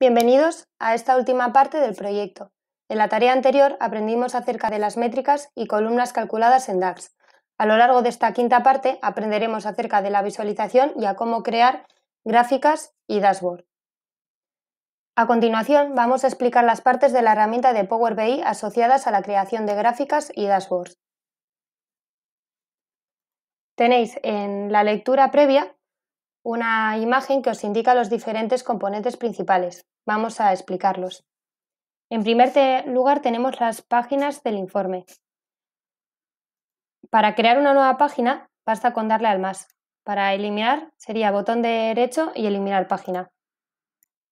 Bienvenidos a esta última parte del proyecto. En la tarea anterior aprendimos acerca de las métricas y columnas calculadas en DAX. A lo largo de esta quinta parte aprenderemos acerca de la visualización y a cómo crear gráficas y dashboard. A continuación vamos a explicar las partes de la herramienta de Power BI asociadas a la creación de gráficas y dashboards. Tenéis en la lectura previa una imagen que os indica los diferentes componentes principales. Vamos a explicarlos. En primer lugar tenemos las páginas del informe. Para crear una nueva página basta con darle al más. Para eliminar sería botón de derecho y eliminar página.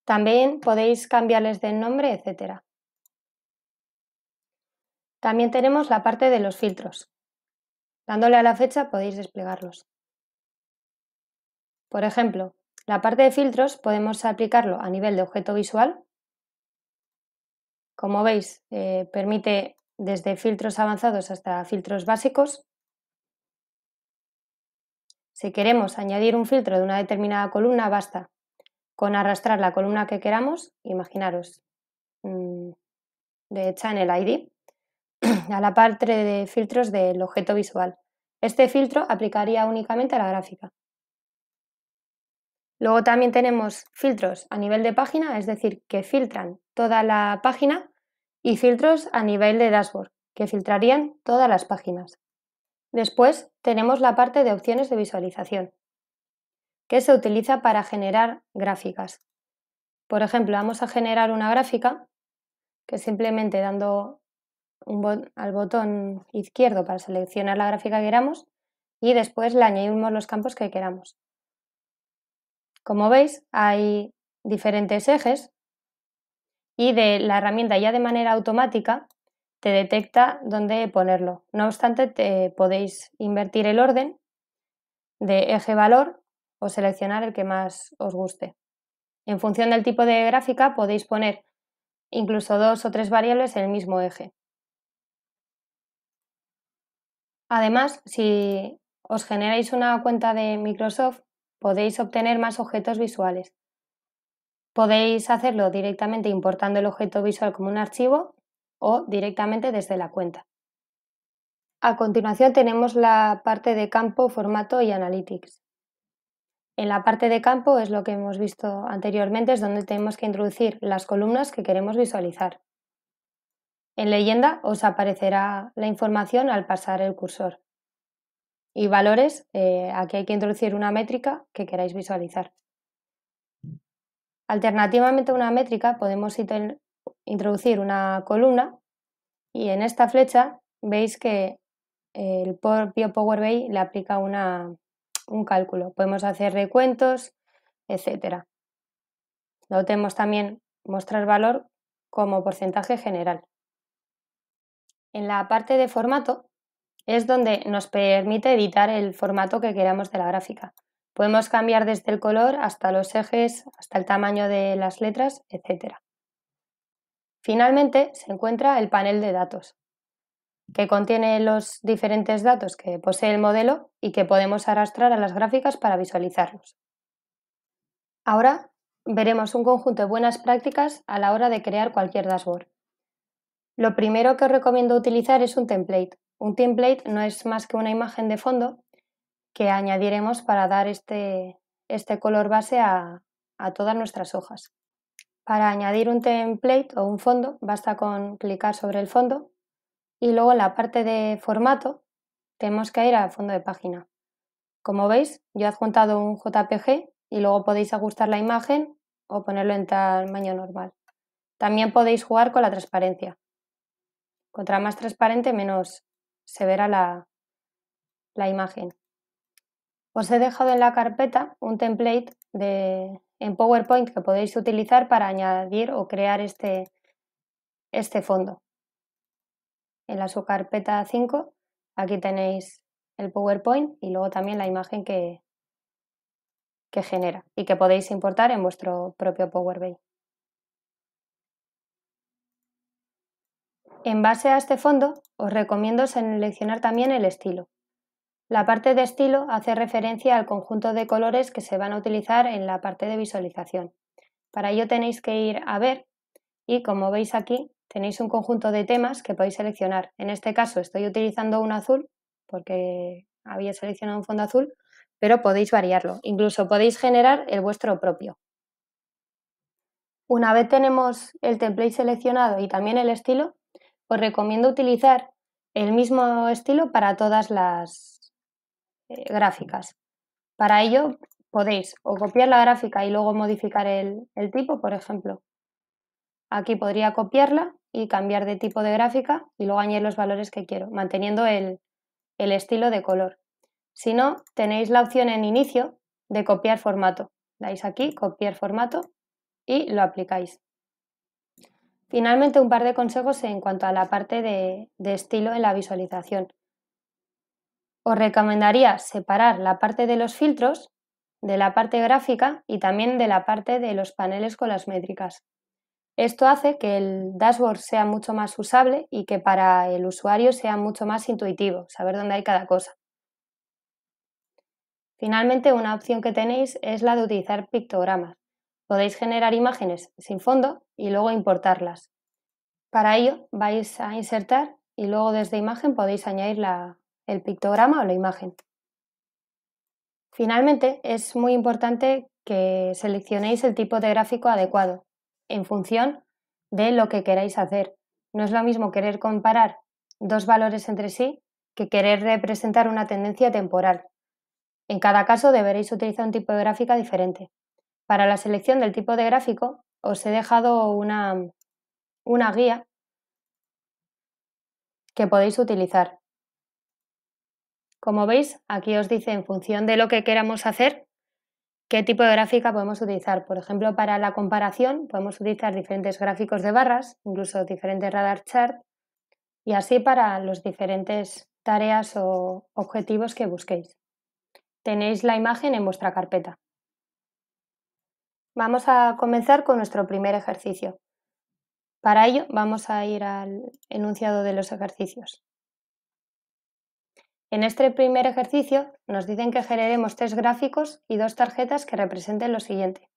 También podéis cambiarles de nombre, etc. También tenemos la parte de los filtros. Dándole a la fecha podéis desplegarlos. Por ejemplo, la parte de filtros podemos aplicarlo a nivel de objeto visual. Como veis, eh, permite desde filtros avanzados hasta filtros básicos. Si queremos añadir un filtro de una determinada columna, basta con arrastrar la columna que queramos, imaginaros, mm, de Channel ID, a la parte de filtros del objeto visual. Este filtro aplicaría únicamente a la gráfica. Luego también tenemos filtros a nivel de página, es decir, que filtran toda la página, y filtros a nivel de dashboard, que filtrarían todas las páginas. Después tenemos la parte de opciones de visualización, que se utiliza para generar gráficas. Por ejemplo, vamos a generar una gráfica que simplemente dando al botón izquierdo para seleccionar la gráfica que queramos y después le añadimos los campos que queramos. Como veis, hay diferentes ejes y de la herramienta ya de manera automática te detecta dónde ponerlo. No obstante, te podéis invertir el orden de eje valor o seleccionar el que más os guste. En función del tipo de gráfica podéis poner incluso dos o tres variables en el mismo eje. Además, si os generáis una cuenta de Microsoft, podéis obtener más objetos visuales. Podéis hacerlo directamente importando el objeto visual como un archivo o directamente desde la cuenta. A continuación tenemos la parte de campo, formato y analytics. En la parte de campo es lo que hemos visto anteriormente, es donde tenemos que introducir las columnas que queremos visualizar. En leyenda os aparecerá la información al pasar el cursor y valores, eh, aquí hay que introducir una métrica que queráis visualizar. Alternativamente a una métrica podemos introducir una columna y en esta flecha veis que eh, el propio Power BI le aplica un cálculo. Podemos hacer recuentos, etc. Notemos también mostrar valor como porcentaje general. En la parte de formato es donde nos permite editar el formato que queramos de la gráfica. Podemos cambiar desde el color hasta los ejes, hasta el tamaño de las letras, etc. Finalmente se encuentra el panel de datos, que contiene los diferentes datos que posee el modelo y que podemos arrastrar a las gráficas para visualizarlos. Ahora veremos un conjunto de buenas prácticas a la hora de crear cualquier dashboard. Lo primero que os recomiendo utilizar es un template, un template no es más que una imagen de fondo que añadiremos para dar este, este color base a, todas nuestras hojas. Para añadir un template o un fondo, basta con clicar sobre el fondo y luego en la parte de formato tenemos que ir a fondo de página. Como veis, yo he adjuntado un JPG y luego podéis ajustar la imagen o ponerlo en tamaño normal. También podéis jugar con la transparencia. Contra más transparente, menos se verá la, imagen. Os he dejado en la carpeta un template de, en PowerPoint que podéis utilizar para añadir o crear este, este fondo. En la subcarpeta 5, aquí tenéis el PowerPoint y luego también la imagen que, que genera y que podéis importar en vuestro propio Power En base a este fondo, os recomiendo seleccionar también el estilo. La parte de estilo hace referencia al conjunto de colores que se van a utilizar en la parte de visualización. Para ello tenéis que ir a ver y como veis aquí tenéis un conjunto de temas que podéis seleccionar. En este caso estoy utilizando un azul porque había seleccionado un fondo azul, pero podéis variarlo. Incluso podéis generar el vuestro propio. Una vez tenemos el template seleccionado y también el estilo, os recomiendo utilizar el mismo estilo para todas las eh, gráficas. Para ello podéis copiar la gráfica y luego modificar el, tipo, por ejemplo. Aquí podría copiarla y cambiar de tipo de gráfica y luego añadir los valores que quiero, manteniendo el, el estilo de color. Si no, tenéis la opción en inicio de copiar formato. Dais aquí, copiar formato y lo aplicáis. Finalmente, un par de consejos en cuanto a la parte de, estilo en la visualización. Os recomendaría separar la parte de los filtros de la parte gráfica y también de la parte de los paneles con las métricas. Esto hace que el dashboard sea mucho más usable y que para el usuario sea mucho más intuitivo, saber dónde hay cada cosa. Finalmente, una opción que tenéis es la de utilizar pictogramas. Podéis generar imágenes sin fondo y luego importarlas. Para ello vais a insertar y luego desde imagen podéis añadir el pictograma o la imagen. Finalmente, es muy importante que seleccionéis el tipo de gráfico adecuado en función de lo que queráis hacer. No es lo mismo querer comparar dos valores entre sí que querer representar una tendencia temporal. En cada caso deberéis utilizar un tipo de gráfica diferente. Para la selección del tipo de gráfico os he dejado una, guía que podéis utilizar. Como veis, aquí os dice en función de lo que queramos hacer, qué tipo de gráfica podemos utilizar. Por ejemplo, para la comparación podemos utilizar diferentes gráficos de barras, incluso diferentes radar chart, y así para las diferentes tareas o objetivos que busquéis. Tenéis la imagen en vuestra carpeta. Vamos a comenzar con nuestro primer ejercicio. Para ello vamos a ir al enunciado de los ejercicios. En este primer ejercicio nos dicen que generemos tres gráficos y dos tarjetas que representen lo siguiente.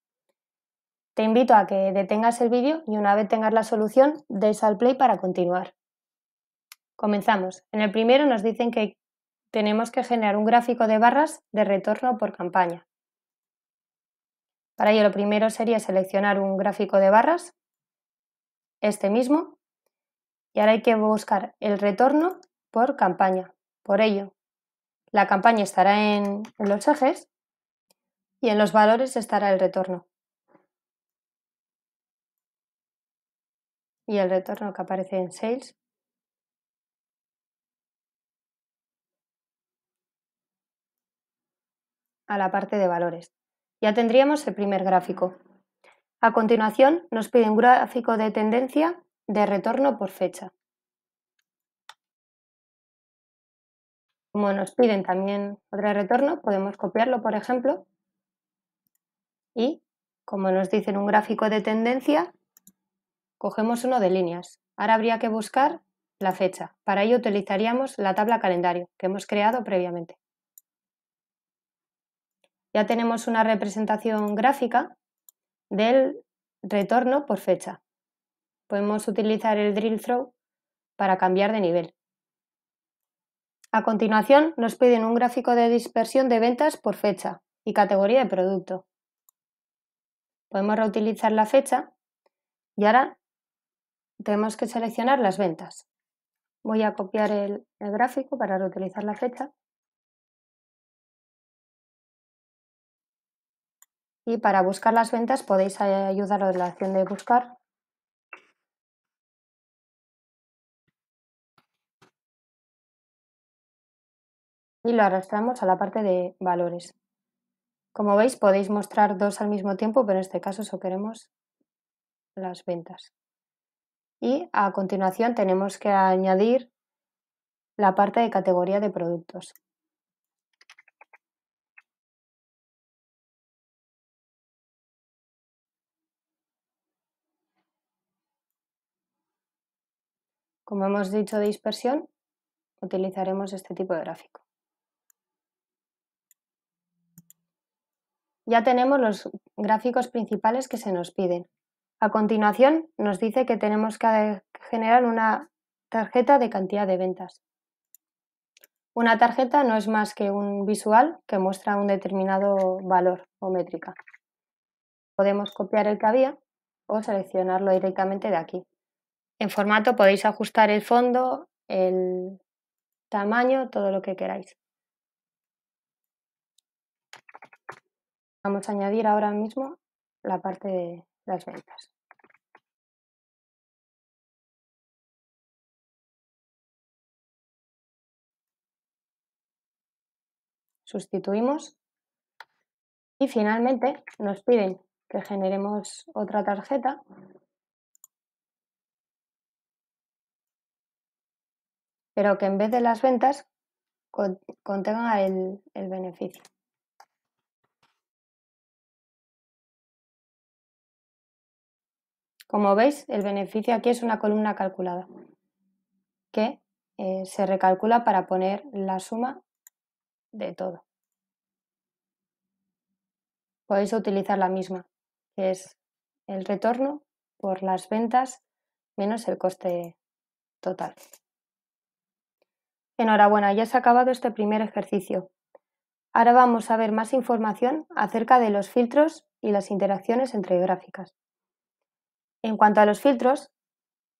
Te invito a que detengas el vídeo y una vez tengas la solución, des al play para continuar. Comenzamos. En el primero nos dicen que tenemos que generar un gráfico de barras de retorno por campaña. Para ello lo primero sería seleccionar un gráfico de barras, este mismo, y ahora hay que buscar el retorno por campaña. Por ello, la campaña estará en, los ejes y en los valores estará el retorno. Y el retorno que aparece en sales a la parte de valores. Ya tendríamos el primer gráfico. A continuación, nos piden un gráfico de tendencia de retorno por fecha. Como nos piden también otro retorno, podemos copiarlo, por ejemplo, y como nos dicen un gráfico de tendencia, cogemos uno de líneas. Ahora habría que buscar la fecha. Para ello utilizaríamos la tabla calendario que hemos creado previamente ya tenemos una representación gráfica del retorno por fecha. Podemos utilizar el drill throw para cambiar de nivel. A continuación nos piden un gráfico de dispersión de ventas por fecha y categoría de producto. Podemos reutilizar la fecha y ahora tenemos que seleccionar las ventas. Voy a copiar el, el gráfico para reutilizar la fecha Y para buscar las ventas podéis ayudaros de la acción de buscar. Y lo arrastramos a la parte de valores. Como veis podéis mostrar dos al mismo tiempo, pero en este caso solo queremos las ventas. Y a continuación tenemos que añadir la parte de categoría de productos. Como hemos dicho de dispersión, utilizaremos este tipo de gráfico. Ya tenemos los gráficos principales que se nos piden. A continuación nos dice que tenemos que generar una tarjeta de cantidad de ventas. Una tarjeta no es más que un visual que muestra un determinado valor o métrica. Podemos copiar el que había o seleccionarlo directamente de aquí. En formato podéis ajustar el fondo, el tamaño, todo lo que queráis. Vamos a añadir ahora mismo la parte de las ventas. Sustituimos y finalmente nos piden que generemos otra tarjeta pero que en vez de las ventas contenga el, beneficio. Como veis, el beneficio aquí es una columna calculada que eh, se recalcula para poner la suma de todo. Podéis utilizar la misma, que es el retorno por las ventas menos el coste total. Enhorabuena, ya se ha acabado este primer ejercicio. Ahora vamos a ver más información acerca de los filtros y las interacciones entre gráficas. En cuanto a los filtros,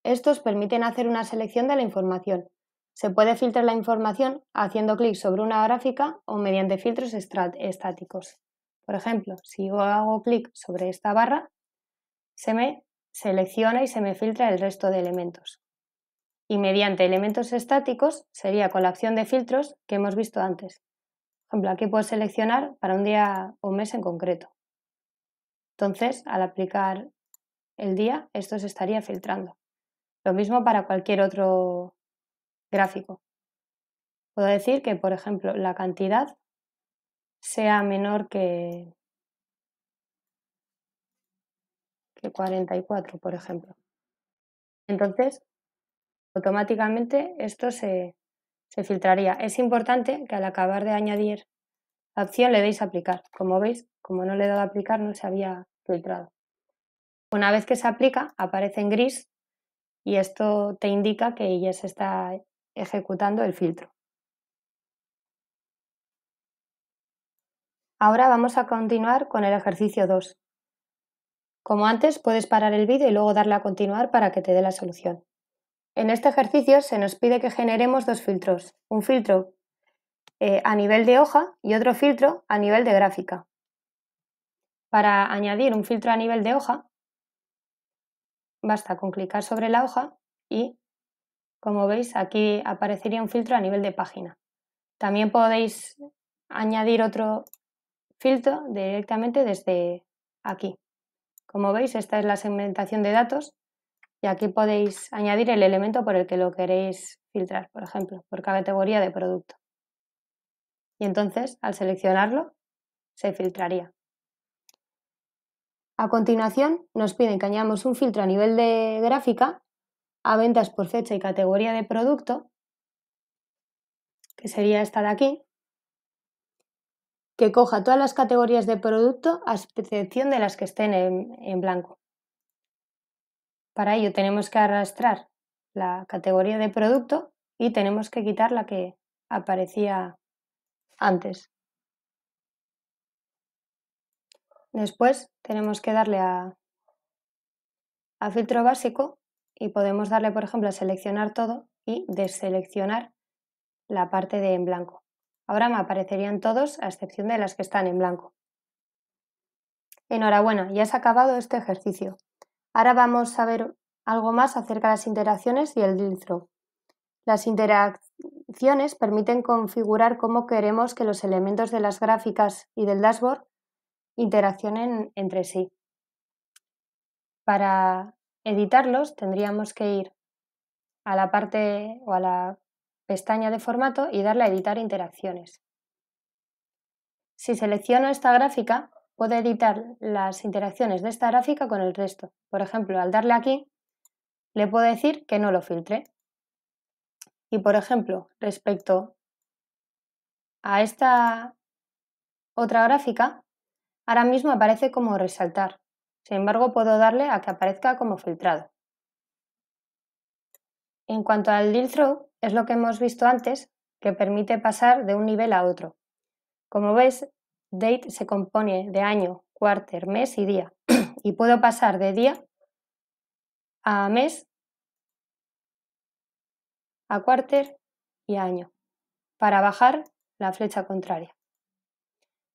estos permiten hacer una selección de la información. Se puede filtrar la información haciendo clic sobre una gráfica o mediante filtros estáticos. Por ejemplo, si yo hago clic sobre esta barra, se me selecciona y se me filtra el resto de elementos y mediante elementos estáticos sería con la opción de filtros que hemos visto antes. Por ejemplo, aquí puedo seleccionar para un día o un mes en concreto. Entonces, al aplicar el día, esto se estaría filtrando. Lo mismo para cualquier otro gráfico. Puedo decir que, por ejemplo, la cantidad sea menor que, que 44, por ejemplo. Entonces, automáticamente esto se, filtraría. Es importante que al acabar de añadir la opción le deis a aplicar. Como veis, como no le he dado a aplicar, no se había filtrado. Una vez que se aplica, aparece en gris y esto te indica que ya se está ejecutando el filtro. Ahora vamos a continuar con el ejercicio 2. Como antes, puedes parar el vídeo y luego darle a continuar para que te dé la solución. En este ejercicio se nos pide que generemos dos filtros, un filtro eh, a nivel de hoja y otro filtro a nivel de gráfica. Para añadir un filtro a nivel de hoja, basta con clicar sobre la hoja y, como veis, aquí aparecería un filtro a nivel de página. También podéis añadir otro filtro directamente desde aquí. Como veis, esta es la segmentación de datos y aquí podéis añadir el elemento por el que lo queréis filtrar, por ejemplo, por categoría de producto. Y entonces, al seleccionarlo, se filtraría. A continuación, nos piden que añadamos un filtro a nivel de gráfica a ventas por fecha y categoría de producto, que sería esta de aquí, que coja todas las categorías de producto a excepción de las que estén en, en blanco. Para ello tenemos que arrastrar la categoría de producto y tenemos que quitar la que aparecía antes. Después tenemos que darle a, filtro básico y podemos darle, por ejemplo, a seleccionar todo y deseleccionar la parte de en blanco. Ahora me aparecerían todos a excepción de las que están en blanco. Enhorabuena, ya has acabado este ejercicio. Ahora vamos a ver algo más acerca de las interacciones y el drill Las interacciones permiten configurar cómo queremos que los elementos de las gráficas y del dashboard interaccionen entre sí. Para editarlos tendríamos que ir a la parte o a la pestaña de formato y darle a editar interacciones. Si selecciono esta gráfica, puedo editar las interacciones de esta gráfica con el resto. Por ejemplo, al darle aquí, le puedo decir que no lo filtre. Y por ejemplo, respecto a esta otra gráfica, ahora mismo aparece como resaltar. Sin embargo, puedo darle a que aparezca como filtrado. En cuanto al deal Throw es lo que hemos visto antes, que permite pasar de un nivel a otro. Como veis, Date se compone de año, cuarter, mes y día. y puedo pasar de día a mes, a cuarter y a año para bajar la flecha contraria.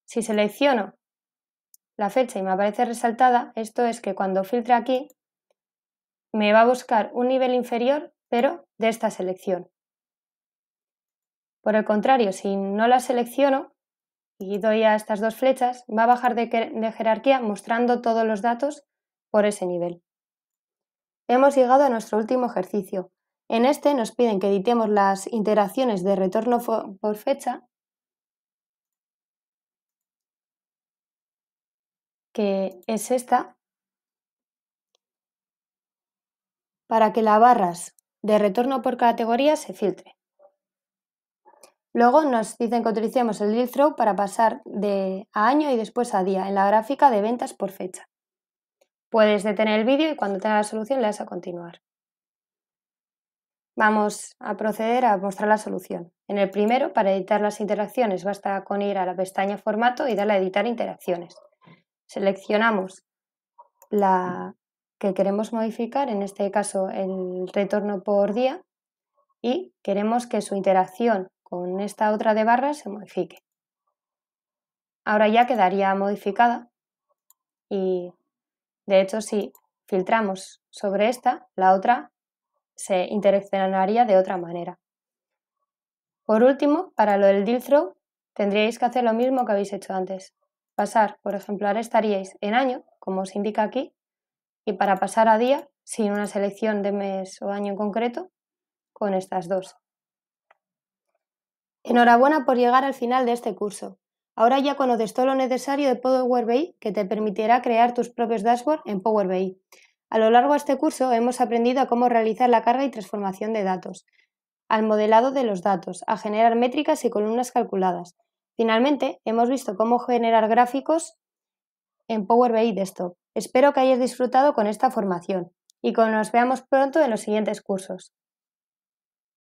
Si selecciono la fecha y me aparece resaltada, esto es que cuando filtre aquí me va a buscar un nivel inferior, pero de esta selección. Por el contrario, si no la selecciono, y doy a estas dos flechas, va a bajar de, jerarquía mostrando todos los datos por ese nivel. Hemos llegado a nuestro último ejercicio. En este nos piden que editemos las interacciones de retorno por fecha que es esta, para que la barras de retorno por categoría se filtre. Luego nos dicen que utilicemos el drill throw para pasar de año y después a día en la gráfica de ventas por fecha. Puedes detener el vídeo y cuando tengas la solución le das a continuar. Vamos a proceder a mostrar la solución. En el primero, para editar las interacciones, basta con ir a la pestaña Formato y darle a Editar interacciones. Seleccionamos la que queremos modificar, en este caso el retorno por día, y queremos que su interacción con esta otra de barras se modifique. Ahora ya quedaría modificada y de hecho si filtramos sobre esta, la otra se interaccionaría de otra manera. Por último, para lo del deal throw, tendríais que hacer lo mismo que habéis hecho antes. Pasar, por ejemplo, ahora estaríais en año, como os indica aquí, y para pasar a día, sin una selección de mes o año en concreto, con estas dos. Enhorabuena por llegar al final de este curso. Ahora ya conoces todo lo necesario de Power BI que te permitirá crear tus propios dashboards en Power BI. A lo largo de este curso hemos aprendido a cómo realizar la carga y transformación de datos, al modelado de los datos, a generar métricas y columnas calculadas. Finalmente, hemos visto cómo generar gráficos en Power BI Desktop. Espero que hayas disfrutado con esta formación y que nos veamos pronto en los siguientes cursos.